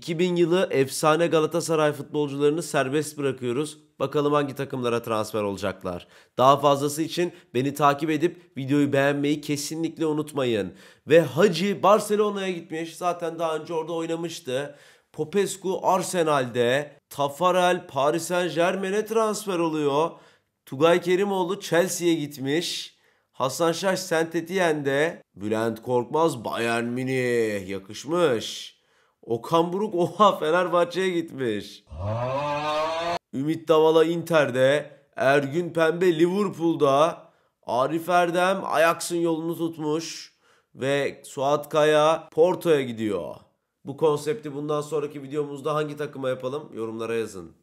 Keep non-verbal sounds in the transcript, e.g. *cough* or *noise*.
2000 yılı efsane Galatasaray futbolcularını serbest bırakıyoruz. Bakalım hangi takımlara transfer olacaklar. Daha fazlası için beni takip edip videoyu beğenmeyi kesinlikle unutmayın. Ve Hacı Barcelona'ya gitmiş. Zaten daha önce orada oynamıştı. Popescu Arsenal'de. Tafarel Paris Saint Germain'e transfer oluyor. Tugay Kerimoğlu Chelsea'ye gitmiş. Hasan Şaş Saint Etienne'de. Bülent Korkmaz Bayern Münih yakışmış. Okan Buruk *laughs* oha Fenerbahçe'ye gitmiş. Ümit Davala Inter'de, Ergün Pembe Liverpool'da, Arif Erdem Ajax'ın yolunu tutmuş ve Suat Kaya Porto'ya gidiyor. Bu konsepti bundan sonraki videomuzda hangi takıma yapalım? Yorumlara yazın.